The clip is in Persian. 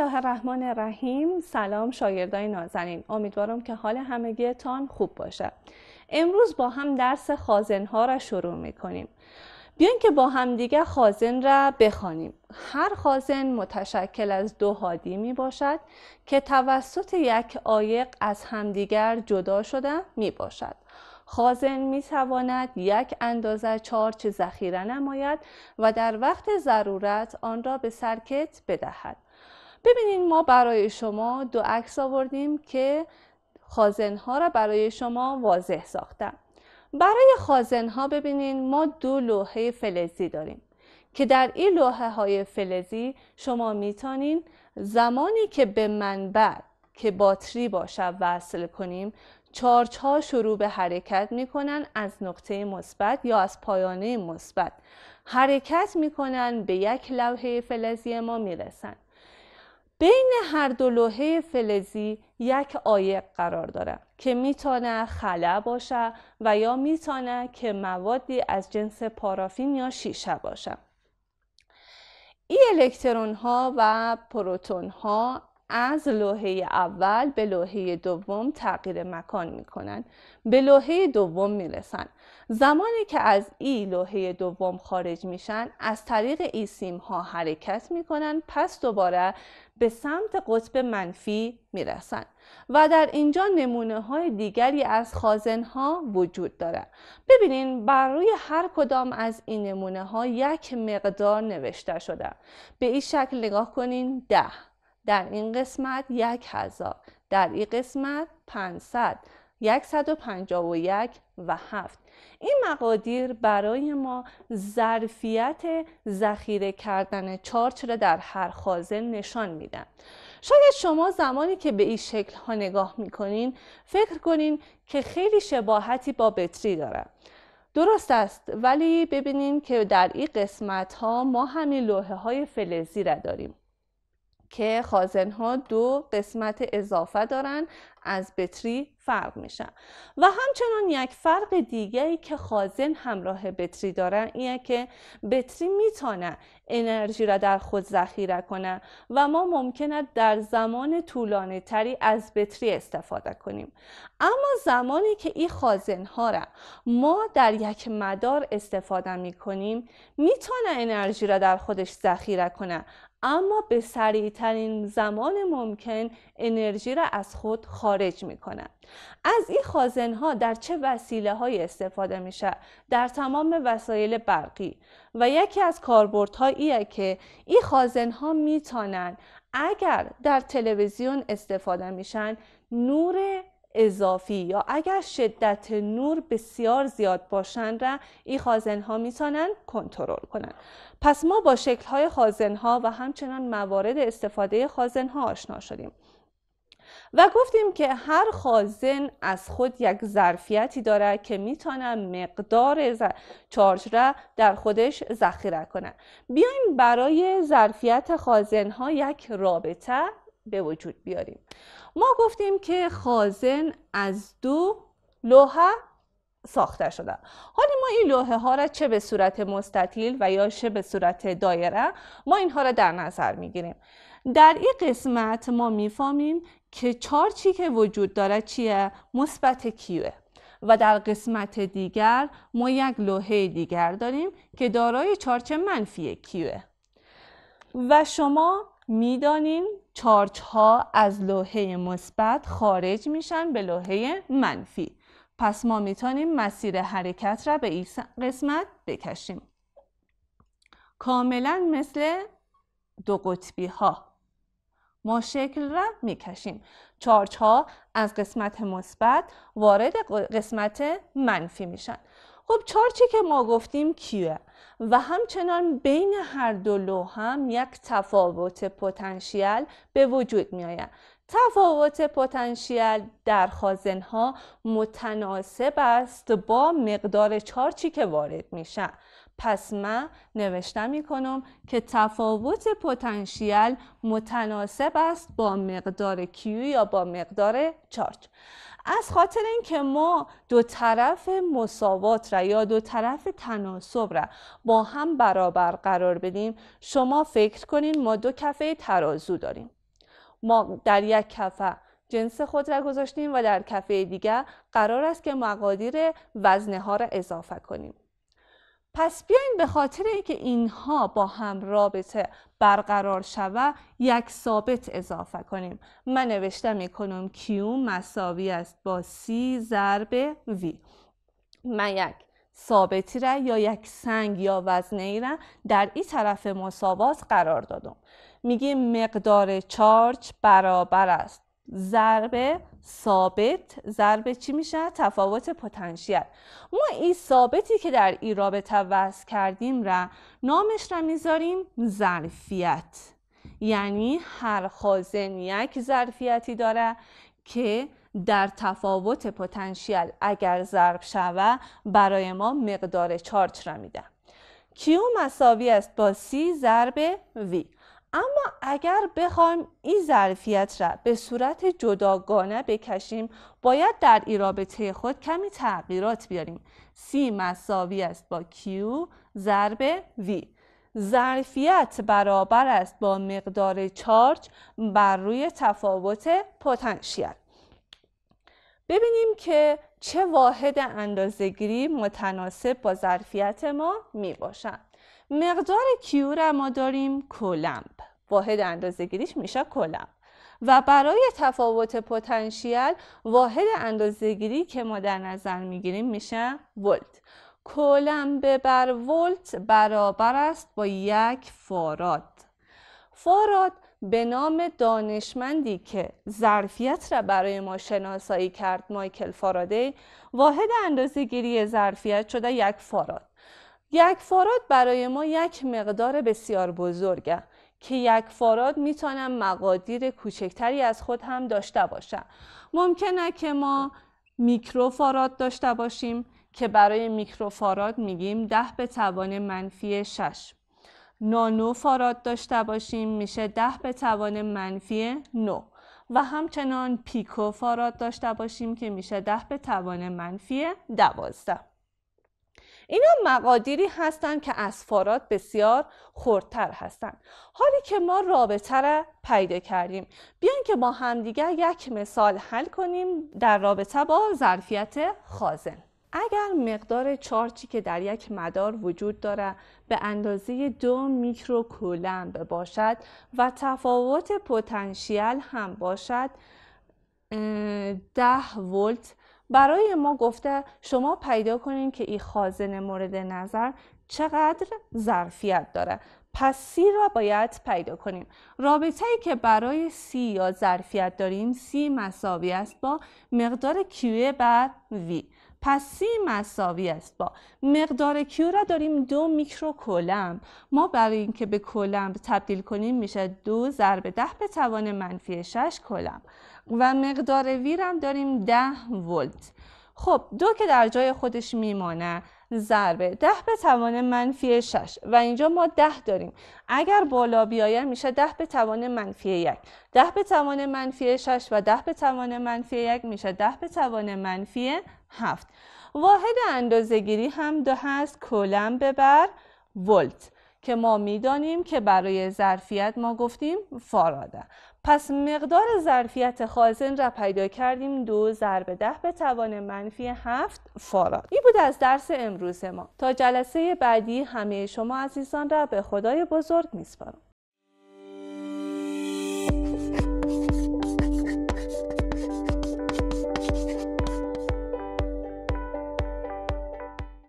الله الرحمن الرحیم سلام شاگردای نازنین امیدوارم که حال همگیتان خوب باشه امروز با هم درس خازن ها را شروع می کنیم که با همدیگه خازن را بخوانیم هر خازن متشکل از دو هادی می باشد که توسط یک آیق از همدیگر جدا شده می باشد خازن میتواند یک اندازه چارچ ذخیره نماید و در وقت ضرورت آن را به سرکت بدهد ببینین ما برای شما دو عکس آوردیم که خازنها را برای شما واضح ساختم برای خازنها ببینین ما دو لوحه فلزی داریم که در این لوحه های فلزی شما میتونین زمانی که به منبع که باتری باشد وصل کنیم چارچ ها شروع به حرکت میکنن از نقطه مثبت یا از پایانه مثبت حرکت میکنن به یک لوحه فلزی ما میرسن بین هر دو لوحه فلزی یک آیق قرار داره که میتانه خلا باشه و یا میتانه که موادی از جنس پارافین یا شیشه باشه این الکترون ها و پروتون ها از لوحه اول به لوحه دوم تغییر مکان می کنند. به لوحه دوم می رسند. زمانی که از ای لوحه دوم خارج میشن از طریق ای سیم ها حرکت می کنند پس دوباره به سمت قطب منفی می و در اینجا نمونه های دیگری از خازن ها وجود دارد. ببینین بر روی هر کدام از این نمونه ها یک مقدار نوشته شده. به این شکل نگاه کنین ده در این قسمت یک هزار در این قسمت 500 151 و 7 این مقادیر برای ما ظرفیت ذخیره کردن چارچ را در هر خازن نشان میدن شاید شما زمانی که به این شکل ها نگاه میکنین فکر کنین که خیلی شباهتی با بطری دارن درست است ولی ببینین که در این قسمت ها ما همین لوحه های فلزی را داریم که خازن ها دو قسمت اضافه دارن از بتری فرق میشن و همچنان یک فرق دیگری که خازن همراه بتری دارن اینه که بتری میتونه انرژی را در خود ذخیره کنه و ما ممکنه در زمان طولانی تری از بتری استفاده کنیم اما زمانی که این خازن ها را ما در یک مدار استفاده می کنیم میتونه انرژی را در خودش ذخیره کنه اما به سریع ترین زمان ممکن انرژی را از خود خارج می کنند. از این خازن ها در چه وسیله های استفاده می شه؟ در تمام وسایل برقی و یکی از کاربردهایی که این خازن ها می اگر در تلویزیون استفاده میشن نور اضافی یا اگر شدت نور بسیار زیاد باشند را این خازن ها میتونن کنترل کنند پس ما با شکل های خازن ها و همچنان موارد استفاده خازن ها آشنا شدیم و گفتیم که هر خازن از خود یک ظرفیتی داره که میتونه مقدار چارج را در خودش ذخیره کنه بیایم برای ظرفیت خازن ها یک رابطه به وجود بیاریم ما گفتیم که خازن از دو لوحه ساخته شده حالا ما این لوحه ها را چه به صورت مستطیل و یا چه به صورت دایره ما اینها را در نظر میگیریم در این قسمت ما میفهمیم که چارچی که وجود داره چیه مثبت کیوه و در قسمت دیگر ما یک لوحه دیگر داریم که دارای چارچ منفی کیوه و شما میدانیم چارج ها از لوحه مثبت خارج میشن به لوحه منفی پس ما میتونیم مسیر حرکت را به این قسمت بکشیم کاملا مثل دو قطبی ها ما شکل را میکشیم چارج ها از قسمت مثبت وارد قسمت منفی میشن خب چارچی که ما گفتیم کیه و همچنان بین هر دو لو هم یک تفاوت پتانسیل به وجود می آید تفاوت پتانسیل در خازن ها متناسب است با مقدار چارچی که وارد میشه. پس من نوشته می کنم که تفاوت پتانسیل متناسب است با مقدار کیو یا با مقدار چارچ از خاطر اینکه ما دو طرف مساوات را یا دو طرف تناسب را با هم برابر قرار بدیم شما فکر کنین ما دو کفه ترازو داریم ما در یک کفه جنس خود را گذاشتیم و در کفه دیگر قرار است که مقادیر وزنه ها را اضافه کنیم. پس بیاین به خاطر اینکه اینها با هم رابطه برقرار شوه یک ثابت اضافه کنیم من نوشتم میکنم کیو مساوی است با سی ضرب وی. من یک ثابتی را یا یک سنگ یا وزنه ای را در این طرف مساوات قرار دادم میگیم مقدار چارج برابر است ضرب ثابت ضرب چی میشه تفاوت پتانسیل ما این ثابتی که در این رابطه وضع کردیم را نامش را میذاریم ظرفیت یعنی هر خازن یک ظرفیتی داره که در تفاوت پتانسیل اگر ضرب شوه برای ما مقدار چارج را میده کیو مساوی است با سی ضرب وی اما اگر بخوایم این ظرفیت را به صورت جداگانه بکشیم باید در این رابطه خود کمی تغییرات بیاریم C مساوی است با Q ضرب V ظرفیت برابر است با مقدار چارج بر روی تفاوت پتانسیل ببینیم که چه واحد اندازگیری متناسب با ظرفیت ما می باشند مقدار کیور ما داریم کلمب واحد اندازه گیریش میشه کلمب و برای تفاوت پتانسیل واحد اندازهگیری که ما در نظر میگیریم میشه ولت کولمب بر ولت برابر است با یک فاراد فاراد به نام دانشمندی که ظرفیت را برای ما شناسایی کرد مایکل فارادی واحد اندازهگیری ظرفیت شده یک فاراد یک فاراد برای ما یک مقدار بسیار بزرگه که یک می میتونم مقادیر کوچکتری از خود هم داشته باشه ممکنه که ما میکروفاراد داشته باشیم که برای میکروفاراد میگیم ده به توان منفی 6 نانو فاراد داشته باشیم میشه ده به توان منفی 9 و همچنان پیکو فاراد داشته باشیم که میشه ده به توان منفی دوازده اینا مقادیری هستند که اسفارات بسیار خردتر هستند حالی که ما رابطه را پیدا کردیم بیان که با همدیگر یک مثال حل کنیم در رابطه با ظرفیت خازن اگر مقدار چارچی که در یک مدار وجود داره به اندازه دو میکرو کولمب باشد و تفاوت پتانسیل هم باشد ده ولت برای ما گفته شما پیدا کنین که این خازن مورد نظر چقدر ظرفیت داره پس سی را باید پیدا کنیم رابطه ای که برای سی یا ظرفیت داریم سی مساوی است با مقدار کیوه بر وی پس سی مساوی است با مقدار کیو را داریم دو میکرو کلم ما برای اینکه به کلم تبدیل کنیم میشه دو ضرب ده به توان منفی شش کلم و مقدار ویرم داریم ده ولت خب دو که در جای خودش میمانه ضربه ده به توان منفی 6 و اینجا ما 10 داریم اگر بالا بیایم میشه 10 به توان منفی 1 10 به توان منفی 6 و 10 به توان منفی 1 میشه 10 به توان منفی 7 واحد اندازه‌گیری هم دو هست کولم بر ولت که ما میدانیم که برای ظرفیت ما گفتیم فاراده پس مقدار ظرفیت خازن را پیدا کردیم دو ضرب ده به توان منفی هفت فاراد این بود از درس امروز ما تا جلسه بعدی همه شما عزیزان را به خدای بزرگ میسپارم